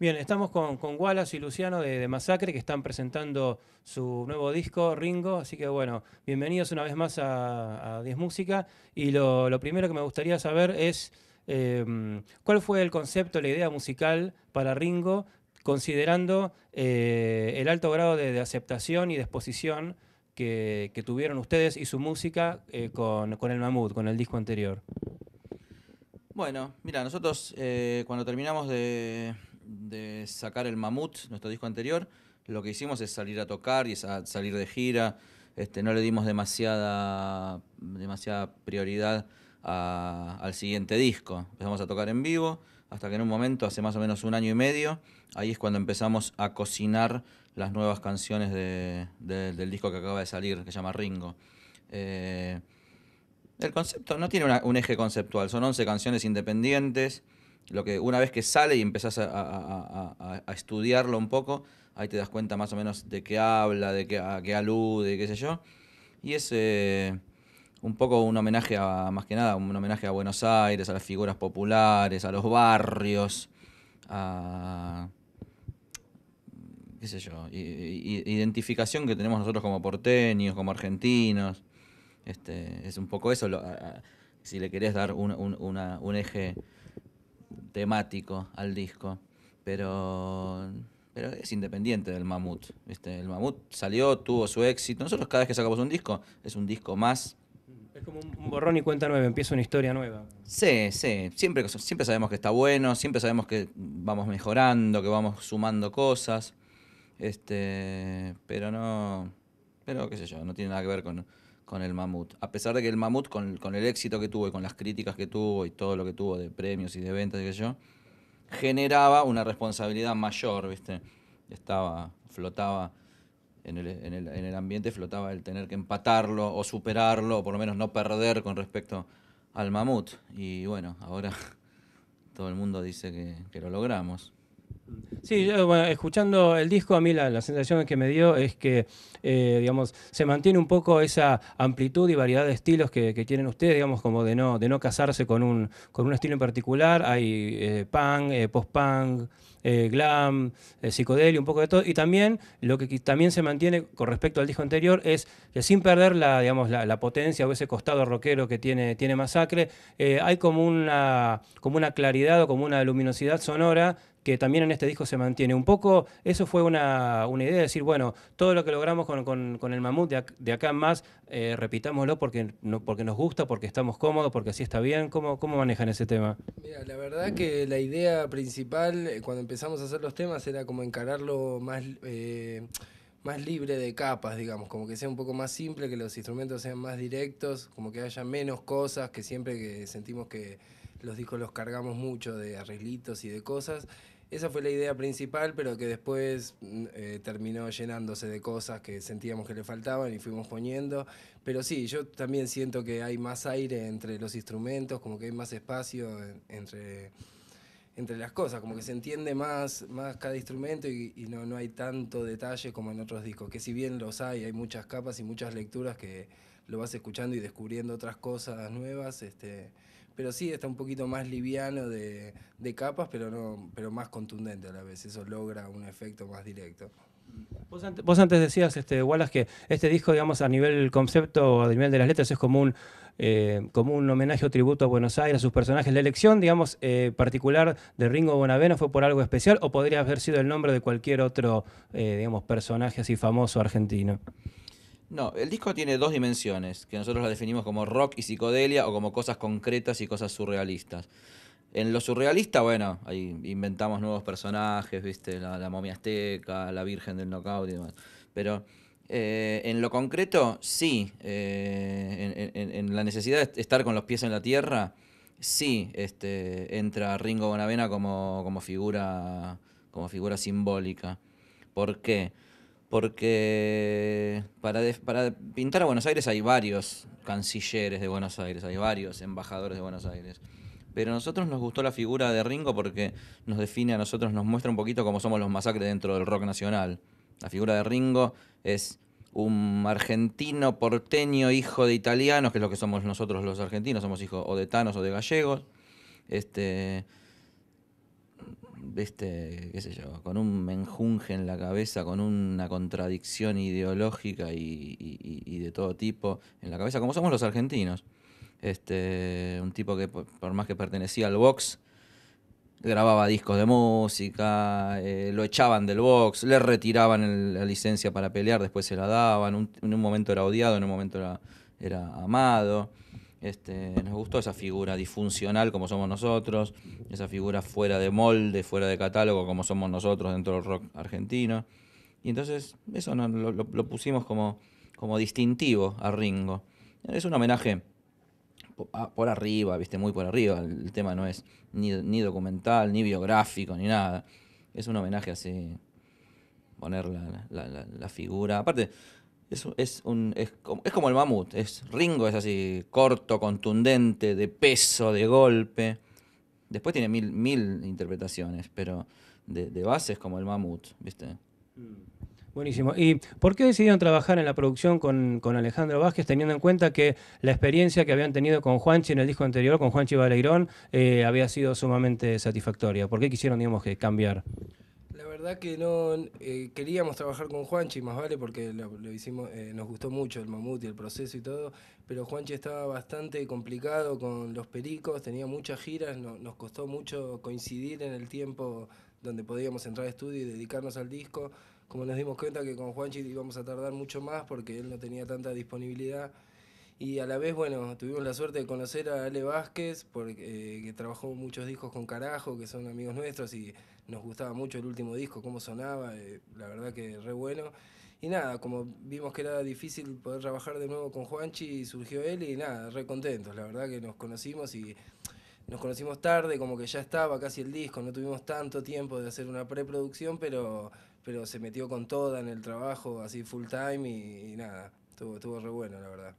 Bien, estamos con, Wallace y Luciano de, Masacre que están presentando su nuevo disco, Ringo. Así que bueno, bienvenidos una vez más a, a Diez Música. Y lo, primero que me gustaría saber es em, cuál fue el concepto, la idea musical para Ringo, considerando eh, el alto grado de, aceptación y de exposición que, tuvieron ustedes y su música eh, con, el Mamut, con el disco anterior. Bueno, mira, nosotros eh, cuando terminamos de, de sacar el Mamut, nuestro disco anterior, lo que hicimos es salir a tocar y salir de gira. Este, no le dimos demasiada, prioridad al siguiente disco. Empezamos a tocar en vivo hasta que en un momento, hace más o menos un año y medio, ahí es cuando empezamos a cocinar las nuevas canciones del disco que acaba de salir, que se llama Ringo. Eh, el concepto no tiene un eje conceptual, son 11 canciones independientes lo que una vez que sale y empezás a, estudiarlo un poco, ahí te das cuenta más o menos de qué habla, de qué, a qué alude, qué sé yo. Y es eh, un poco un homenaje a, más que nada, un homenaje a Buenos Aires, a las figuras populares, a los barrios, a qué sé yo, identificación que tenemos nosotros como porteños, como argentinos. Este, es un poco eso, si le querés dar un eje temático al disco, pero, pero es independiente del mamut. El mamut salió, tuvo su éxito. Nosotros cada vez que sacamos un disco, es un disco más. Es como un borrón y cuenta nueva, empieza una historia nueva. Sí, sí, siempre, siempre sabemos que está bueno, siempre sabemos que vamos mejorando, que vamos sumando cosas, este, pero no, pero qué sé yo, no tiene nada que ver con, con el mamut. A pesar de que el mamut, con, el éxito que tuvo y con las críticas que tuvo y todo lo que tuvo de premios y de ventas y yo, generaba una responsabilidad mayor, ¿viste? Estaba, flotaba en el, ambiente, flotaba el tener que empatarlo o superarlo, o por lo menos no perder con respecto al mamut. Y bueno, ahora todo el mundo dice que lo logramos. Sí, escuchando el disco, a mí la, sensación que me dio es que, eh, digamos, se mantiene un poco esa amplitud y variedad de estilos que, tienen ustedes, digamos, como de no, de no casarse con un, estilo en particular. Hay eh, punk, eh, post-punk, glam, psicodelia, un poco de todo. Y también, lo que también se mantiene con respecto al disco anterior es que sin perder la, potencia o ese costado rockero que tiene, tiene Masacre, hay como una, como una claridad o como una luminosidad sonora que también en este disco se mantiene. Un poco, eso fue una, idea decir, bueno, todo lo que logramos con, el mamut de, acá en más, eh, repitámoslo porque, no, porque nos gusta, porque estamos cómodos, porque así está bien. ¿Cómo, cómo manejan ese tema? Mira, la verdad que la idea principal eh, cuando empezamos a hacer los temas era como encararlo más... Eh, más libre de capas, digamos, como que sea un poco más simple, que los instrumentos sean más directos, como que haya menos cosas, que siempre que sentimos que los discos los cargamos mucho de arreglitos y de cosas, esa fue la idea principal, pero que después mm, eh, terminó llenándose de cosas que sentíamos que le faltaban y fuimos poniendo. Pero sí, yo también siento que hay más aire entre los instrumentos, como que hay más espacio entre, entre las cosas, como que se entiende más, más cada instrumento y, no, no hay tanto detalle como en otros discos, que si bien los hay, hay muchas capas y muchas lecturas que lo vas escuchando y descubriendo otras cosas nuevas. Este, pero sí está un poquito más liviano de, capas, pero, no, pero más contundente a la vez. Eso logra un efecto más directo. Vos antes, decías, este, Wallace, que este disco, digamos, a nivel concepto, a nivel de las letras, es como un, eh, homenaje o tributo a Buenos Aires, a sus personajes. ¿La elección, digamos, eh, particular de Ringo Bonavena fue por algo especial o podría haber sido el nombre de cualquier otro, eh, digamos, personaje así famoso argentino? No, el disco tiene dos dimensiones, que nosotros las definimos como rock y psicodelia o como cosas concretas y cosas surrealistas. En lo surrealista, bueno, ahí inventamos nuevos personajes, ¿viste? La, momia azteca, la virgen del knockout y demás. Pero eh, en lo concreto, sí. Eh, en, la necesidad de estar con los pies en la tierra, sí este, entra Ringo Bonavena como, como, figura, como figura simbólica. ¿Por qué? porque para, pintar a Buenos Aires hay varios cancilleres de Buenos Aires, hay varios embajadores de Buenos Aires. Pero a nosotros nos gustó la figura de Ringo porque nos define a nosotros, nos muestra un poquito cómo somos los masacres dentro del rock nacional. La figura de Ringo es un argentino porteño, hijo de italianos, que es lo que somos nosotros los argentinos, somos hijos o de tanos o de gallegos. Este, este, qué sé yo, con un menjunje en la cabeza, con una contradicción ideológica y, de todo tipo en la cabeza, como somos los argentinos. Este, un tipo que por, más que pertenecía al box, grababa discos de música, eh, lo echaban del box, le retiraban la licencia para pelear, después se la daban, en un momento era odiado, en un momento era, era amado. Este, nos gustó esa figura disfuncional como somos nosotros, esa figura fuera de molde, fuera de catálogo como somos nosotros dentro del rock argentino. Y entonces eso lo, pusimos como, como distintivo a Ringo. Es un homenaje por arriba, viste, muy por arriba. El tema no es ni, documental, ni biográfico, ni nada. Es un homenaje así, poner la figura. Aparte, es, es, un, es, es, como el mamut. Es, Ringo es así, corto, contundente, de peso, de golpe. Después tiene mil, mil interpretaciones, pero de, base es como el mamut, ¿viste? Mm. Buenísimo. ¿Y por qué decidieron trabajar en la producción con, Alejandro Vázquez, teniendo en cuenta que la experiencia que habían tenido con Juanchi en el disco anterior, con Juanchi Baleirón, eh, había sido sumamente satisfactoria? ¿Por qué quisieron, digamos, que cambiar? verdad que no eh, queríamos trabajar con Juanchi, más vale porque lo, hicimos, eh, nos gustó mucho el mamut y el proceso y todo, pero Juanchi estaba bastante complicado con los pericos, tenía muchas giras, nos costó mucho coincidir en el tiempo donde podíamos entrar al estudio y dedicarnos al disco. Como nos dimos cuenta que con Juanchi íbamos a tardar mucho más porque él no tenía tanta disponibilidad. Y a la vez, bueno, tuvimos la suerte de conocer a Ale Vázquez, porque, eh, que trabajó muchos discos con Carajo, que son amigos nuestros, y nos gustaba mucho el último disco, cómo sonaba, eh, la verdad que re bueno. Y nada, como vimos que era difícil poder trabajar de nuevo con Juanchi, surgió él y nada, re contentos, la verdad que nos conocimos y nos conocimos tarde, como que ya estaba casi el disco, no tuvimos tanto tiempo de hacer una preproducción, pero, pero se metió con toda en el trabajo, así full time y, nada, estuvo, estuvo re bueno, la verdad.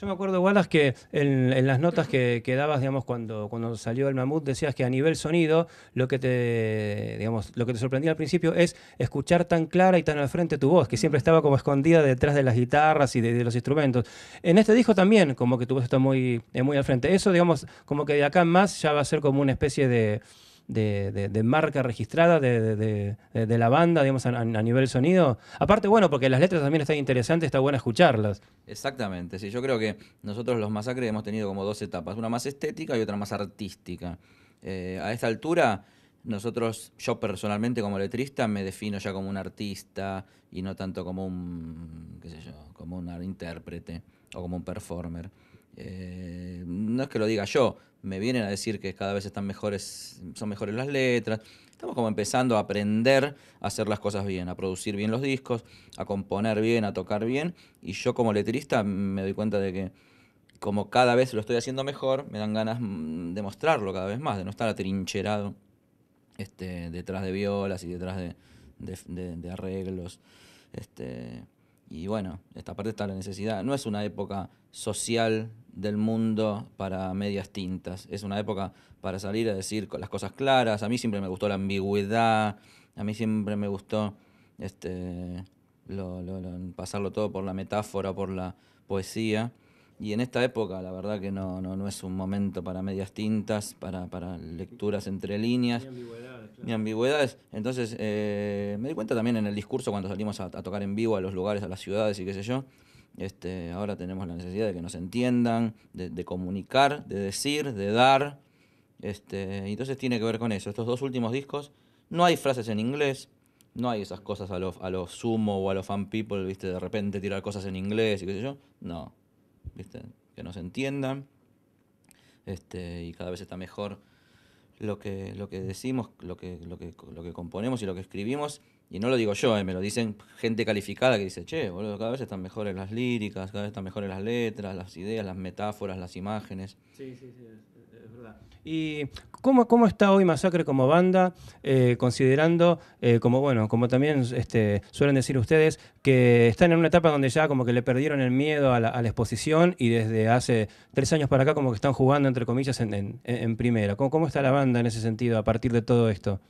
Yo me acuerdo, Wallace, que en, las notas que, dabas, digamos, cuando, cuando salió el mamut, decías que a nivel sonido, lo que te, digamos, lo que te sorprendía al principio es escuchar tan clara y tan al frente tu voz, que siempre estaba como escondida detrás de las guitarras y de, los instrumentos. En este disco también, como que tu voz está muy, muy al frente. Eso, digamos, como que de acá en más ya va a ser como una especie de de, de, marca registrada de, la banda, digamos, a, nivel sonido. Aparte, bueno, porque las letras también están interesantes, está bueno escucharlas. Exactamente, sí, yo creo que nosotros los Masacres hemos tenido como dos etapas, una más estética y otra más artística. Eh, a esta altura... Nosotros, yo personalmente como letrista me defino ya como un artista y no tanto como un, qué sé yo, como un intérprete o como un performer. Eh, no es que lo diga yo, me vienen a decir que cada vez están mejores, son mejores las letras. Estamos como empezando a aprender a hacer las cosas bien, a producir bien los discos, a componer bien, a tocar bien. Y yo como letrista me doy cuenta de que como cada vez lo estoy haciendo mejor, me dan ganas mm, de mostrarlo cada vez más, de no estar atrincherado este, detrás de violas y detrás de, arreglos. Este, y bueno, esta parte está la necesidad. No es una época social del mundo para medias tintas, es una época para salir a decir las cosas claras. A mí siempre me gustó la ambigüedad, a mí siempre me gustó este, pasarlo todo por la metáfora, por la poesía. Y en esta época, la verdad que no, no, es un momento para medias tintas, para, lecturas entre líneas, ni ambigüedades. Entonces, eh, me di cuenta también en el discurso cuando salimos a, tocar en vivo a los lugares, a las ciudades y qué sé yo. Este, ahora tenemos la necesidad de que nos entiendan, de, comunicar, de decir, de dar. Este, entonces tiene que ver con eso. Estos dos últimos discos, no hay frases en inglés, no hay esas cosas a los a lo sumo o a los fan people, ¿viste? De repente tirar cosas en inglés y qué sé yo. No. ¿viste? que nos entiendan este, y cada vez está mejor lo que, lo que decimos, lo que componemos y lo que escribimos y no lo digo yo, eh, me lo dicen gente calificada que dice, che, boludo, cada vez están mejores las líricas, cada vez están mejores las letras, las ideas, las metáforas, las imágenes. Sí, sí, sí, es, verdad. ¿Y cómo, cómo está hoy Masacre como banda, eh, considerando, eh, como bueno, como también este, suelen decir ustedes, que están en una etapa donde ya como que le perdieron el miedo a la, exposición y desde hace tres años para acá como que están jugando, entre comillas, en, primera? ¿Cómo, ¿Cómo está la banda en ese sentido a partir de todo esto?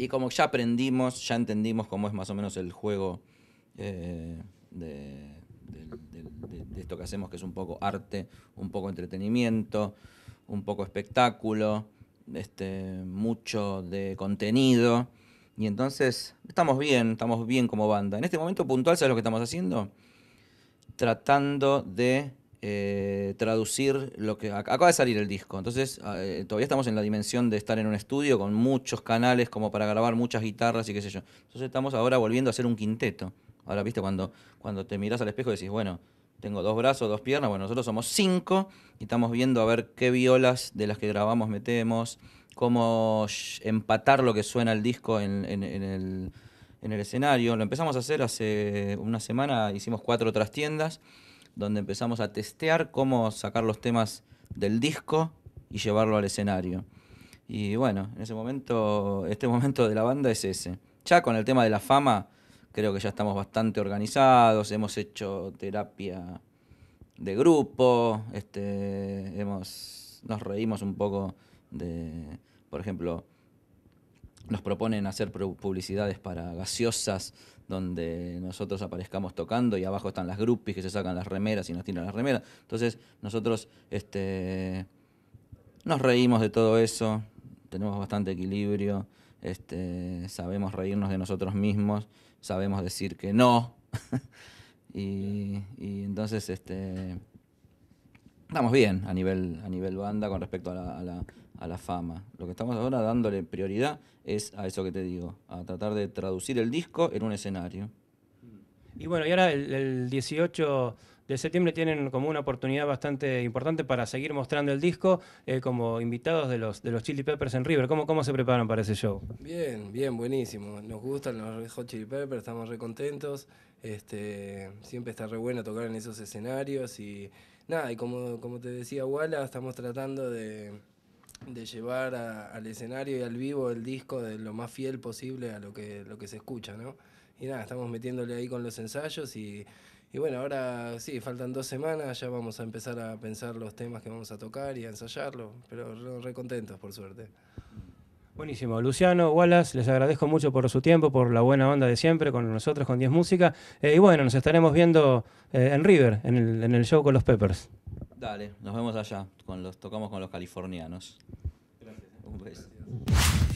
Y como ya aprendimos, ya entendimos cómo es más o menos el juego eh, de, esto que hacemos, que es un poco arte, un poco entretenimiento, un poco espectáculo, este, mucho de contenido. Y entonces estamos bien, estamos bien como banda. En este momento puntual, ¿sabes lo que estamos haciendo? Tratando de eh, traducir lo que... Acaba de salir el disco, entonces ah, eh, todavía estamos en la dimensión de estar en un estudio con muchos canales como para grabar muchas guitarras y qué sé yo. Entonces estamos ahora volviendo a hacer un quinteto. Ahora, viste, cuando, cuando te miras al espejo y decís, bueno, tengo dos brazos, dos piernas, bueno, nosotros somos cinco y estamos viendo a ver qué violas de las que grabamos metemos, cómo empatar lo que suena el disco en, el, escenario. Lo empezamos a hacer hace una semana, hicimos cuatro tiendas donde empezamos a testear cómo sacar los temas del disco y llevarlo al escenario. Y bueno, en ese momento, este momento de la banda es ese. Ya con el tema de la fama, creo que ya estamos bastante organizados, hemos hecho terapia de grupo, este, hemos, nos reímos un poco de, por ejemplo, nos proponen hacer publicidades para gaseosas donde nosotros aparezcamos tocando y abajo están las groupies que se sacan las remeras y nos tiran las remeras. Entonces nosotros este, nos reímos de todo eso, tenemos bastante equilibrio, este, sabemos reírnos de nosotros mismos, sabemos decir que no. y, y entonces este, estamos bien a nivel, a nivel banda con respecto a la, fama. Lo que estamos ahora dándole prioridad es a eso que te digo, a tratar de traducir el disco en un escenario. Y bueno, y ahora el, 18 de septiembre tienen como una oportunidad bastante importante para seguir mostrando el disco eh, como invitados de los, de los Chili Peppers en River. ¿Cómo, ¿Cómo se preparan para ese show? Bien, bien, buenísimo. Nos gustan los Hot Chili Peppers, estamos re contentos. Este, siempre está re bueno tocar en esos escenarios y nada, y como, te decía Wala, estamos tratando de, llevar al escenario y al vivo el disco de lo más fiel posible a lo que, lo que se escucha, ¿no? Y nada, estamos metiéndole ahí con los ensayos y, y bueno, ahora sí, faltan dos semanas, ya vamos a empezar a pensar los temas que vamos a tocar y a ensayarlo, pero re contentos por suerte. Buenísimo. Luciano, Wallace, les agradezco mucho por su tiempo, por la buena onda de siempre con nosotros, con 10 Música. Eh, y bueno, nos estaremos viendo eh, en River, en el, show con los Peppers. Dale, nos vemos allá. tocamos con los californianos. Gracias. Un beso.